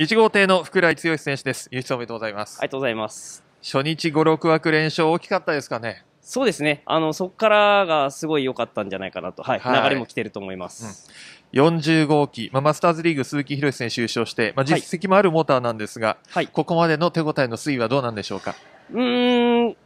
1号艇の福来剛選手です。優勝おめでとうございます。ありがとうございます。初日5、6枠連勝大きかったですかね。そうですね。あの、そこからがすごい良かったんじゃないかなと、はい、はい、流れも来てると思います。うん、40号機、まあ、マスターズリーグ鈴木博選手優勝して、まあ、実績もあるモーターなんですが、はい、ここまでの手応えの推移はどうなんでしょうか。うん、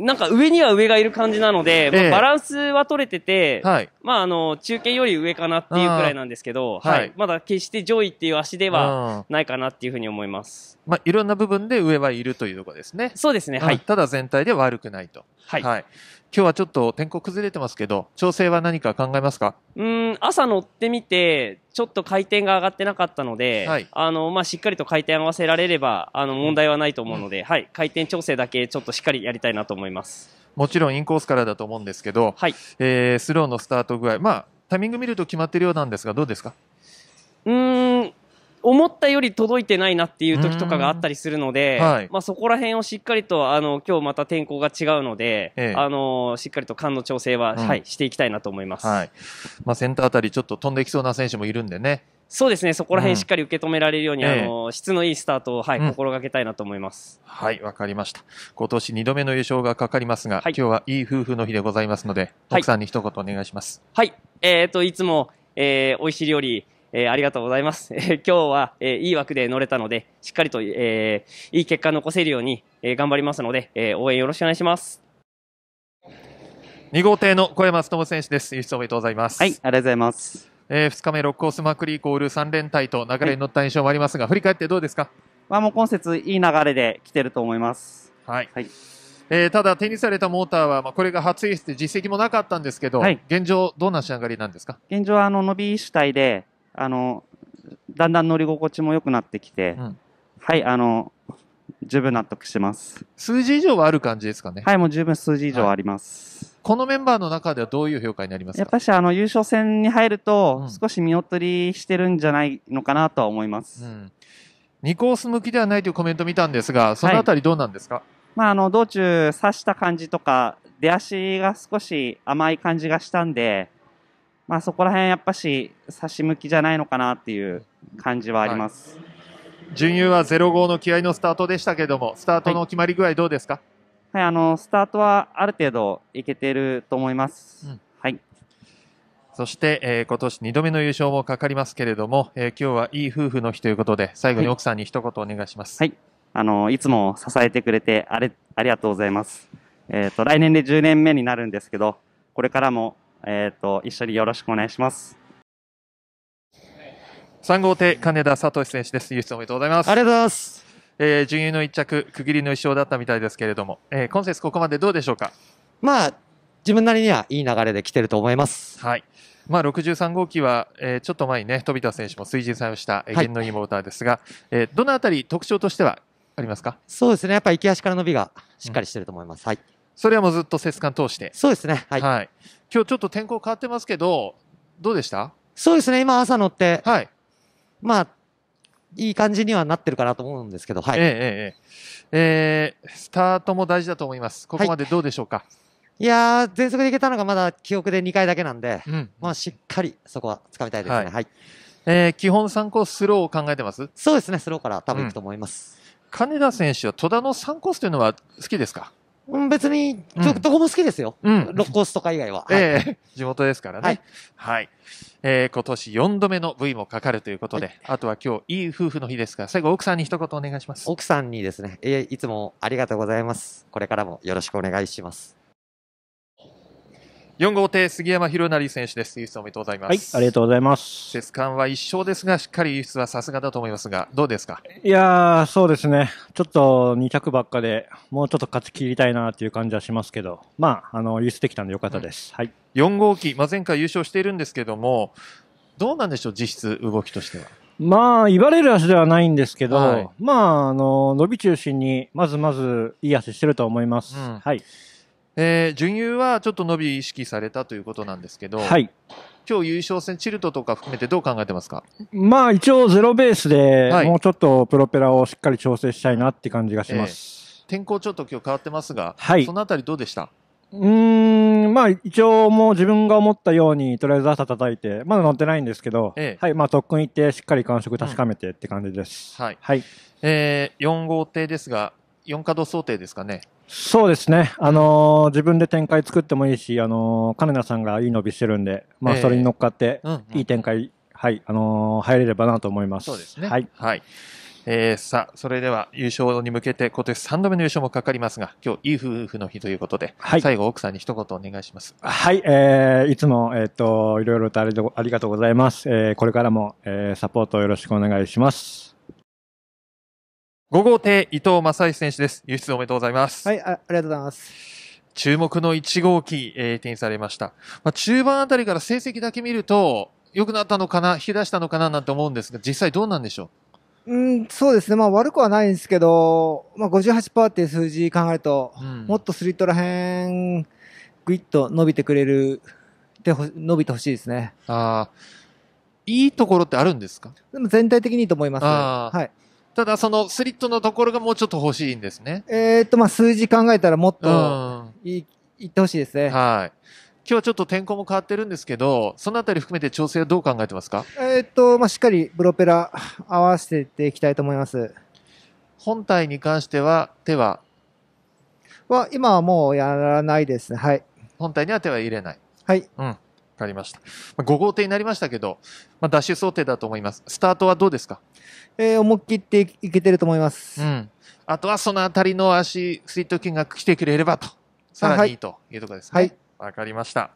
なんか上には上がいる感じなので、まあ、バランスは取れてて、はい、まああの中堅より上かなっていうくらいなんですけど、はい、はい、まだ決して上位っていう足ではないかなっていうふうに思います。まあいろんな部分で上はいるというところですね。そうですね。はい。ただ全体で悪くないと。はい。はい、今日はちょっと天候崩れてますけど、調整は何か考えますかうん、朝乗ってみて、ちょっと回転が上がってなかったので、はい、あの、まあ、しっかりと回転合わせられれば、あの、問題はないと思うので、うん、はい、回転調整だけちょっとしっかりやりたいなと思います。もちろんインコースからだと思うんですけど、はい、えー、スローのスタート具合、まあ、タイミング見ると決まってるようなんですが、どうですかうん、思ったより届いてないなっていう時とかがあったりするので、はい、まあ、そこら辺をしっかりとあの今日また天候が違うので、ええ、あのしっかりと間の調整は、うん、はい、していきたいなと思います、はい、まあ、センターあたりちょっと飛んでいきそうな選手もいるんでね。そうですね、そこら辺しっかり受け止められるように、うん、あの質のいいスタートを、はい、うん、心がけたいなと思います。はい、わかりました。今年2度目の優勝がかかりますが、はい、今日はいい夫婦の日でございますので、奥さんに一言お願いします。はい、えー、っといつも、えー、美味しい料理、えー、ありがとうございます。えー、今日は、えー、いい枠で乗れたので、しっかりと、えー、いい結果残せるように、えー、頑張りますので、えー、応援よろしくお願いします。2号艇の小山勉選手です。優勝おめでとうございます。はい、ありがとうございます。えー、2日目、6コースマクリーコール3連隊と流れに乗った印象もありますが、はい、振り返ってどうですか、まあ、もう今節、いい流れで来てると思います。はい、はいえー、ただ、手にされたモーターは、まあ、これが初エ出で実績もなかったんですけど、はい、現状、どんな仕上がりなんですか現状はあの伸び主体で、あのだんだん乗り心地も良くなってきて、うん、はいあの十分納得します数字以上はある感じですかねはいもう十分数字以上あります、はい、このメンバーの中ではどういう評価になりますかやっぱしあの優勝戦に入ると、うん、少し見劣りしてるんじゃないのかなとは思います、うん、コース向きではないというコメント見たんですがそのあたりどうなんですか、はい、まあ、あの道中刺した感じとか出足が少し甘い感じがしたんでまあ、そこら辺やっぱし差し向きじゃないのかなっていう感じはあります、はい、準優は0号の気合のスタートでしたけどもスタートの決まり具合どうですか、はい、はい、あのスタートはある程度いけてると思います。うん、はいそして、えー、今年2度目の優勝もかかりますけれども、えー、今日はいい夫婦の日ということで、最後に奥さんに一言お願いします。はい、はい、あのいつも支えてくれてあれありがとうございます。えっ、ー、と来年で10年目になるんですけど、これからもえっ、ー、と、一緒によろしくお願いします。3号艇、金田聡選手です。優勝おめでとうございます。ありがとうございます。えー、準優の一着、区切りの1勝だったみたいですけれども、えー、今節ここまでどうでしょうかまあ、自分なりにはいい流れで来てると思います。はい。まあ、63号機は、えー、ちょっと前にね、飛田選手も水準さ用した、えー、はい、のいいモーターですが、えー、どのあたり特徴としてはありますかそうですね、やっぱり行き足から伸びがしっかりしてると思います。うん、はい。それはもうずっと節間通して。そうですね。はい。はい、今日ちょっと天候変わってますけど、どうでしたそうですね。今朝乗って、はい。まあ、いい感じにはなってるかなと思うんですけど、はい。えー、えー、えー、スタートも大事だと思います。ここまでどうでしょうか、はい、いやー、全速でいけたのがまだ記憶で2回だけなんで、うん、まあ、しっかりそこは掴みたいですね。はい。はい、えー、基本参考スローを考えてますそうですね、スローから多分行くと思います。うん金田選手は戸田の3コースというのは好きですか別に、ど、どこも好きですよ。うん。ロコスとか以外は。ええ地元ですからね。はい。はい。えー、今年4度目の V もかかるということで、あとは今日、いい夫婦の日ですが、最後奥さんに一言お願いします。奥さんにですね、えいつもありがとうございます。これからもよろしくお願いします。四号艇、杉山宏成選手です。輸出おめでとうございます。はい、ありがとうございます。節間は一勝ですが、しっかり輸出はさすがだと思いますが、どうですかいやー、そうですね。ちょっと二着ばっかで、もうちょっと勝ち切りたいなっていう感じはしますけど、まあ、あの、輸出できたんでよかったです。うん、はい。4号機、まあ、前回優勝しているんですけども、どうなんでしょう、実質、動きとしては。まあ、言われる足ではないんですけど、はい、まあ、あの、伸び中心に、まずまずいい足してると思います。うん、はい。えー、準優はちょっと伸び意識されたということなんですけど、はい、今日優勝戦、チルトとか含めてどう考えてますかまあ一応ゼロベースで、はい、もうちょっとプロペラをしっかり調整したいなって感じがします。えー、天候ちょっと今日変わってますが、はい、そのあたりどうでしたうんまあ一応もう自分が思ったようにとりあえず朝叩いてまだ乗ってないんですけど、えはいまあ特訓行ってしっかり感触確かめてって感じです、うん、はい、はい、えー、4号艇ですが4稼働想定ですかねそうですね。あのー、自分で展開作ってもいいし、あのー、金田さんがいい伸びしてるんで、まあ、それに乗っかって、いい展開、えーうんうん、はい、あのー、入れればなと思います。そうですね。はい。はい。えー、さあ、それでは優勝に向けて、今年3度目の優勝もかかりますが、今日いい夫婦の日ということで、はい、最後、奥さんに一言お願いします。はい、えー、いつも、えっ、ー、と、いろいろとありがとうございます。えー、これからも、えー、サポートよろしくお願いします。5号艇伊藤正義選手です。輸出おめでとうございます。はい、あありがとうございます。注目の1号機、えー、転されました。まあ、中盤あたりから成績だけ見ると、良くなったのかな、引き出したのかななんて思うんですが、実際どうなんでしょううん、そうですね。まあ悪くはないんですけど、まあ58%っていう数字考えると、うん、もっとスリットらへん、ぐいっと伸びてくれる、で伸びてほしいですね。ああ。いいところってあるんですかでも全体的にいいと思います。はい。ただそのスリットのところがもうちょっと欲しいんですね。えー、っと、まあ、数字考えたらもっとい、いってほしいですね。はい。今日はちょっと天候も変わってるんですけど、そのあたり含めて調整はどう考えてますかえー、っと、まあ、しっかりプロペラ合わせていきたいと思います。本体に関しては手はは、今はもうやらないですね。はい。本体には手は入れない。はい。うん。かりました。まあ、5号艇になりましたけど、まあ、ダッシュ想定だと思います。スタートはどうですかえー、思い切っていけてると思います。うん。あとはそのあたりの足、スリット筋が来てくれればと、さらにいいというところですね。はい。わかりました。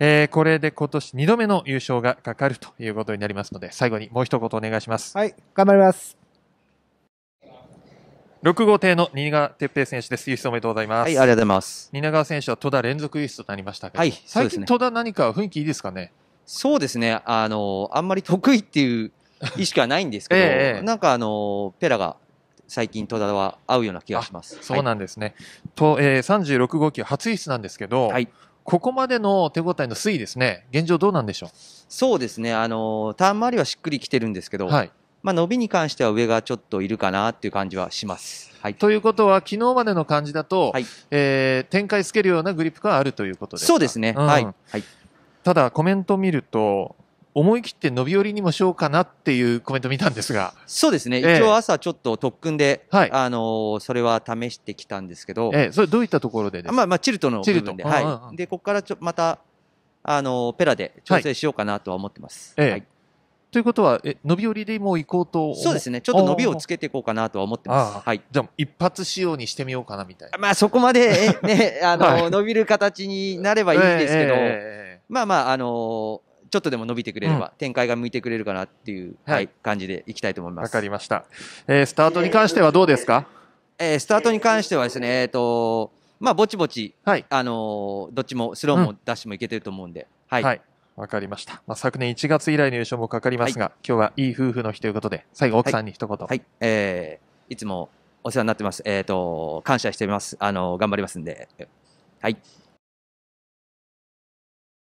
えー、これで今年2度目の優勝がかかるということになりますので、最後にもう一言お願いします。はい、頑張ります。6号艇の新川哲平選手です。優勝おめでとうございます。はい、ありがとうございます。新川選手は戸田連続優勝となりましたけど、はい、ね、最近戸田何か雰囲気いいですかねそうですね、あの、あんまり得意っていう意識はないんですけど、ええ、なんかあの、ペラが最近戸田は合うような気がします。そうなんですね。はい、と、えー、36号機初輸出なんですけど、はい、ここまでの手応えの推移ですね、現状どうなんでしょうそうですね、あの、ターン周りはしっくりきてるんですけど、はい、まあ、伸びに関しては上がちょっといるかなっていう感じはします。はい、ということは、昨日までの感じだと、はい、えー、展開つけるようなグリップがあるということですそうですね、うん、はい。はい、ただ、コメント見ると、思い切って伸び寄りにもしようかなっていうコメント見たんですが。そうですね。えー、一応朝ちょっと特訓で、はい、あのー、それは試してきたんですけど。えー、それどういったところでですかまあまあ、チルトの部分で。はい。で、ここからちょ、また、あのー、ペラで調整しようかなとは思ってます。はい、えーはいということは、え伸び寄りでもう行こうとそうですね、ちょっと伸びをつけていこうかなとは思ってます。はい、じゃあ、一発仕様にしてみようかなみたいな。まあ、そこまで、ね、あの、はい、伸びる形になればいいんですけど、えー、まあまあ、あのーちょっとでも伸びてくれれば、うん、展開が向いてくれるかなっていう、はい、はい、感じでいきたいと思います。わかりました、えー。スタートに関してはどうですか、えー、スタートに関してはですね、えっ、ー、と、まあ、ぼちぼち、はい、あのー、どっちもスローもダッシュもいけてると思うんで、うん、はい、はい、わかりました。まあ、昨年1月以来の優勝もかかりますが、はい、今日はいい夫婦の日ということで、最後奥さんに一言。はい、はい、えー、いつもお世話になってます。えっ、ー、と、感謝してます。あの、頑張りますんで。はい。